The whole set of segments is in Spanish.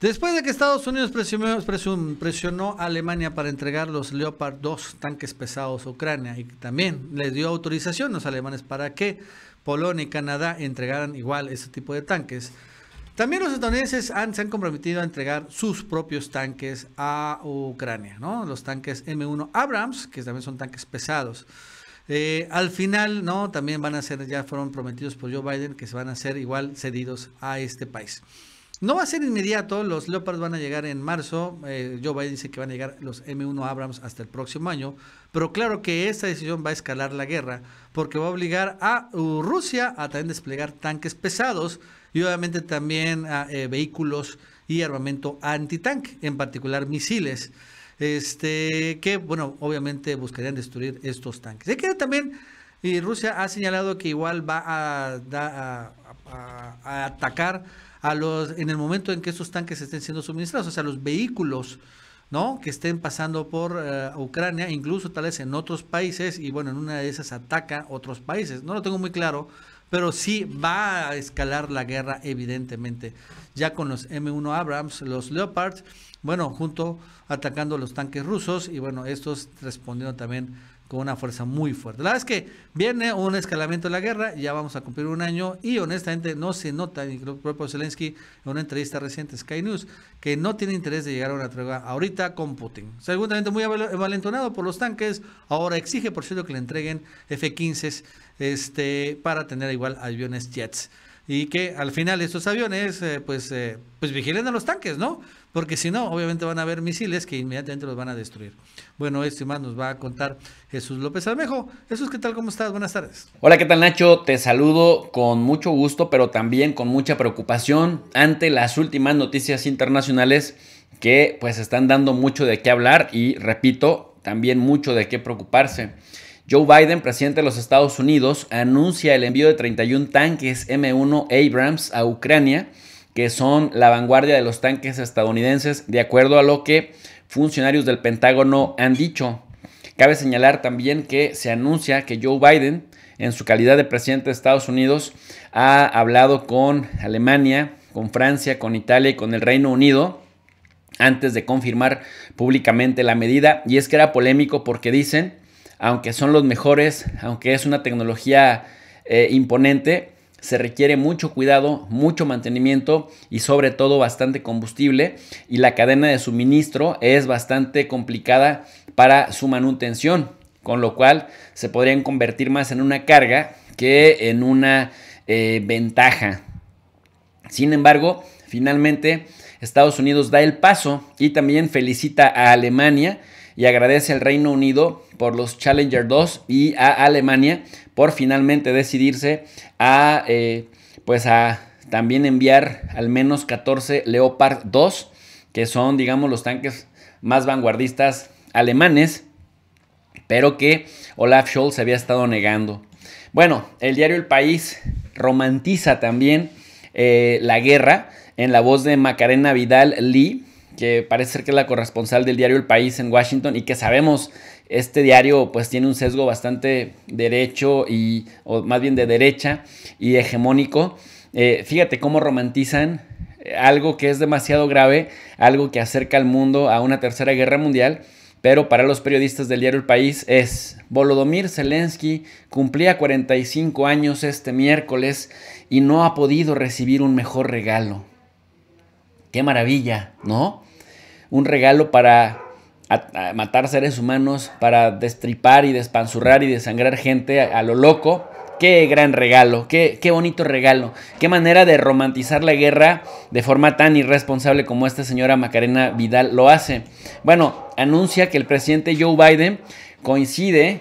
Después de que Estados Unidos presionó, a Alemania para entregar los Leopard 2 tanques pesados a Ucrania y también les dio autorización a los alemanes para que Polonia y Canadá entregaran igual ese tipo de tanques, también los estadounidenses han, se han comprometido a entregar sus propios tanques a Ucrania, ¿no? los tanques M1 Abrams, que también son tanques pesados. Eh, al final, ¿no? También van a ser, ya fueron prometidos por Joe Biden, que se van a ser igual cedidos a este país. No va a ser inmediato, los Leopards van a llegar en marzo, eh, Joe Biden dice que van a llegar los M1 Abrams hasta el próximo año, pero claro que esta decisión va a escalar la guerra porque va a obligar a uh, Rusia a también desplegar tanques pesados y obviamente también eh, vehículos y armamento antitanque, en particular misiles, este, que bueno, obviamente buscarían destruir estos tanques. también y Rusia ha señalado que igual va a, atacar a los en el momento en que estos tanques estén siendo suministrados, o sea, los vehículos ¿no? que estén pasando por eh, Ucrania, incluso tal vez en otros países, y bueno, en una de esas ataca otros países. No lo tengo muy claro, pero sí va a escalar la guerra, evidentemente. Ya con los M1 Abrams, los Leopards, bueno, junto atacando los tanques rusos, y bueno, estos respondieron también con una fuerza muy fuerte. La verdad es que viene un escalamiento de la guerra, ya vamos a cumplir un año y honestamente no se nota, y el propio Zelensky en una entrevista reciente Sky News, que no tiene interés de llegar a una tregua ahorita con Putin. Segundamente, muy avalentonado por los tanques, ahora exige, por cierto, que le entreguen F-15 este, para tener igual aviones jets. Y que al final estos aviones, eh, pues, eh, pues vigilen a los tanques, ¿no? porque si no, obviamente van a haber misiles que inmediatamente los van a destruir. Bueno, esto más nos va a contar Jesús López Almejo. Jesús, ¿qué tal? ¿Cómo estás? Buenas tardes. Hola, ¿qué tal Nacho? Te saludo con mucho gusto, pero también con mucha preocupación ante las últimas noticias internacionales que pues están dando mucho de qué hablar y repito, también mucho de qué preocuparse. Joe Biden, presidente de los Estados Unidos, anuncia el envío de 31 tanques M1 Abrams a Ucrania que son la vanguardia de los tanques estadounidenses, de acuerdo a lo que funcionarios del Pentágono han dicho. Cabe señalar también que se anuncia que Joe Biden, en su calidad de presidente de Estados Unidos, ha hablado con Alemania, con Francia, con Italia y con el Reino Unido antes de confirmar públicamente la medida. Y es que era polémico porque dicen, aunque son los mejores, aunque es una tecnología eh, imponente, se requiere mucho cuidado, mucho mantenimiento y sobre todo bastante combustible y la cadena de suministro es bastante complicada para su manutención, con lo cual se podrían convertir más en una carga que en una eh, ventaja. Sin embargo, finalmente Estados Unidos da el paso y también felicita a Alemania y agradece al Reino Unido por los Challenger 2 y a Alemania por finalmente decidirse a, eh, pues a también enviar al menos 14 Leopard 2, que son, digamos, los tanques más vanguardistas alemanes, pero que Olaf Scholz había estado negando. Bueno, el diario El País romantiza también eh, la guerra en la voz de Macarena Vidal Lee, que parece ser que es la corresponsal del diario El País en Washington y que sabemos este diario pues tiene un sesgo bastante derecho y o más bien de derecha y hegemónico. Eh, fíjate cómo romantizan eh, algo que es demasiado grave, algo que acerca al mundo a una tercera guerra mundial, pero para los periodistas del diario El País es Volodymyr Zelensky cumplía 45 años este miércoles y no ha podido recibir un mejor regalo. Qué maravilla, ¿no? Un regalo para matar seres humanos, para destripar y despanzurrar y desangrar gente a, a lo loco. Qué gran regalo, qué, qué, bonito regalo, qué manera de romantizar la guerra de forma tan irresponsable como esta señora Macarena Vidal lo hace. Bueno, anuncia que el presidente Joe Biden coincide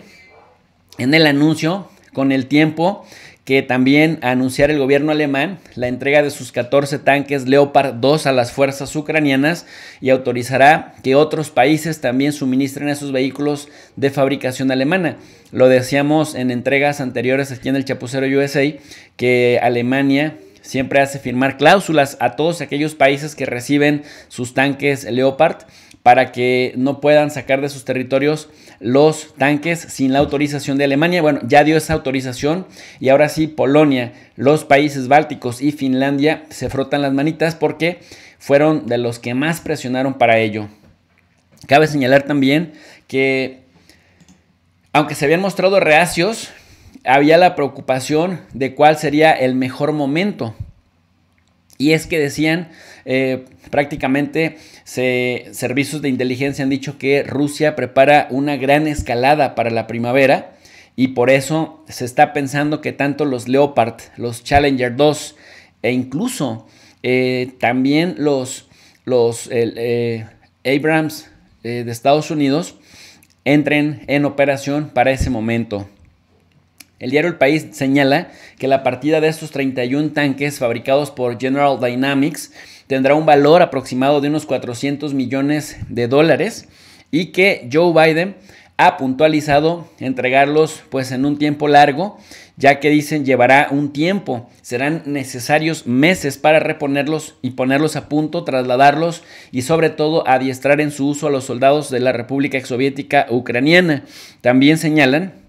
en el anuncio con el tiempo que también anunciar el gobierno alemán la entrega de sus 14 tanques Leopard 2 a las fuerzas ucranianas y autorizará que otros países también suministren esos vehículos de fabricación alemana. Lo decíamos en entregas anteriores aquí en el Chapucero USA, que Alemania siempre hace firmar cláusulas a todos aquellos países que reciben sus tanques Leopard para que no puedan sacar de sus territorios los tanques sin la autorización de Alemania. Bueno, ya dio esa autorización y ahora sí Polonia, los países bálticos y Finlandia se frotan las manitas porque fueron de los que más presionaron para ello. Cabe señalar también que aunque se habían mostrado reacios, había la preocupación de cuál sería el mejor momento y es que decían eh, prácticamente servicios de inteligencia han dicho que Rusia prepara una gran escalada para la primavera y por eso se está pensando que tanto los Leopard, los Challenger 2 e incluso eh, también los, los eh, Abrams de Estados Unidos entren en operación para ese momento. El diario El País señala que la partida de estos 31 tanques fabricados por General Dynamics tendrá un valor aproximado de unos 400 millones de dólares y que Joe Biden ha puntualizado entregarlos pues en un tiempo largo, ya que dicen llevará un tiempo, serán necesarios meses para reponerlos y ponerlos a punto, trasladarlos y sobre todo adiestrar en su uso a los soldados de la República Soviética Ucraniana. También señalan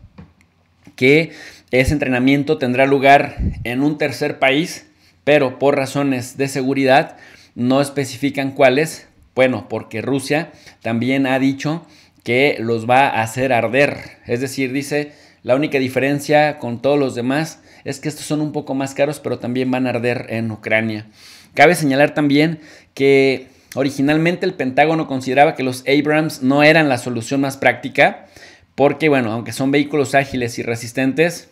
que ese entrenamiento tendrá lugar en un tercer país, pero por razones de seguridad no especifican cuáles. Bueno, porque Rusia también ha dicho que los va a hacer arder. Es decir, dice, la única diferencia con todos los demás es que estos son un poco más caros, pero también van a arder en Ucrania. Cabe señalar también que originalmente el Pentágono consideraba que los Abrams no eran la solución más práctica, porque bueno, aunque son vehículos ágiles y resistentes,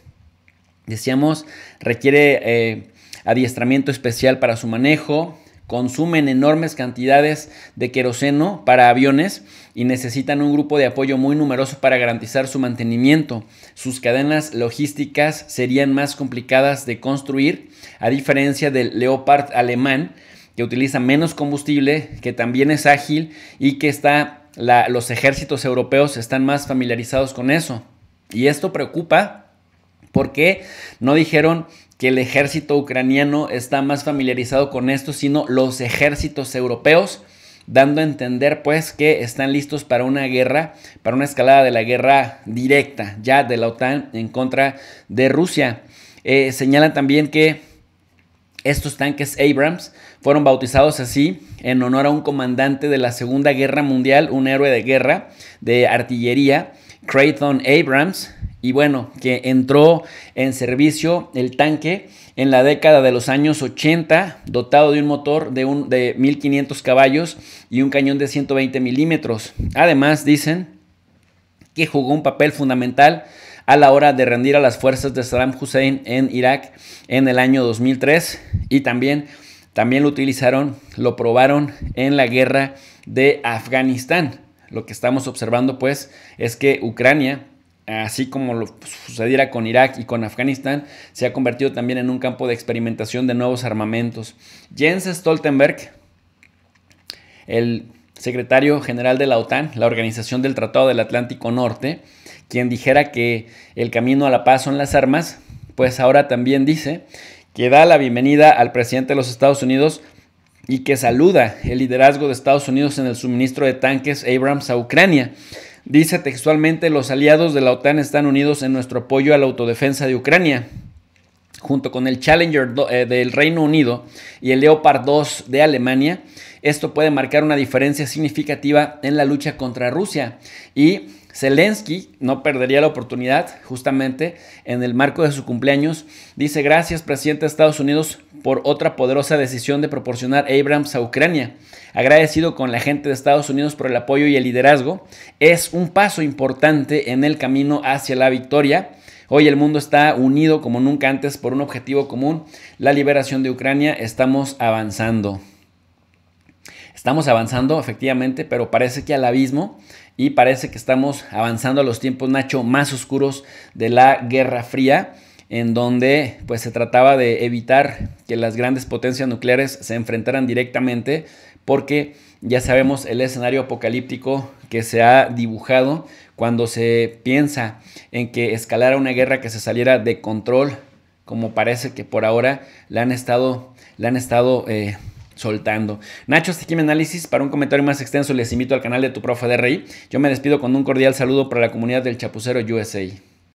decíamos, requiere eh, adiestramiento especial para su manejo, consumen enormes cantidades de queroseno para aviones y necesitan un grupo de apoyo muy numeroso para garantizar su mantenimiento. Sus cadenas logísticas serían más complicadas de construir, a diferencia del Leopard alemán, que utiliza menos combustible, que también es ágil y que está los ejércitos europeos están más familiarizados con eso. Y esto preocupa porque no dijeron que el ejército ucraniano está más familiarizado con esto, sino los ejércitos europeos, dando a entender pues que están listos para una guerra, para una escalada de la guerra directa ya de la OTAN en contra de Rusia. Eh, señalan también que estos tanques Abrams fueron bautizados así en honor a un comandante de la Segunda Guerra Mundial, un héroe de guerra de artillería, Creighton Abrams, y bueno, que entró en servicio el tanque en la década de los años 80, dotado de un motor de, 1500 caballos y un cañón de 120 milímetros. Además, dicen que jugó un papel fundamental a la hora de rendir a las fuerzas de Saddam Hussein en Irak en el año 2003 y también, también lo utilizaron, lo probaron en la guerra de Afganistán. Lo que estamos observando pues es que Ucrania así como lo sucediera con Irak y con Afganistán, se ha convertido también en un campo de experimentación de nuevos armamentos. Jens Stoltenberg, el secretario general de la OTAN, la Organización del Tratado del Atlántico Norte, quien dijera que el camino a la paz son las armas, pues ahora también dice que da la bienvenida al presidente de los Estados Unidos y que saluda el liderazgo de Estados Unidos en el suministro de tanques Abrams a Ucrania. Dice textualmente, los aliados de la OTAN están unidos en nuestro apoyo a la autodefensa de Ucrania junto con el Challenger eh, del Reino Unido y el Leopard 2 de Alemania. Esto puede marcar una diferencia significativa en la lucha contra Rusia y Zelensky no perdería la oportunidad, justamente en el marco de su cumpleaños, dice gracias presidente de Estados Unidos por otra poderosa decisión de proporcionar Abrams a Ucrania. Agradecido con la gente de Estados Unidos por el apoyo y el liderazgo, es un paso importante en el camino hacia la victoria Hoy el mundo está unido como nunca antes por un objetivo común, la liberación de Ucrania. Estamos avanzando. Estamos avanzando, efectivamente, pero parece que al abismo y parece que estamos avanzando a los tiempos, Nacho, más oscuros de la Guerra Fría en donde pues se trataba de evitar que las grandes potencias nucleares se enfrentaran directamente porque ya sabemos el escenario apocalíptico que se ha dibujado cuando se piensa en que escalara una guerra que se saliera de control, como parece que por ahora la han estado, la han estado eh, soltando. Nacho, hasta aquí mi análisis. Para un comentario más extenso les invito al canal de tu profe de Rey. Yo me despido con un cordial saludo para la comunidad del Chapucero USA.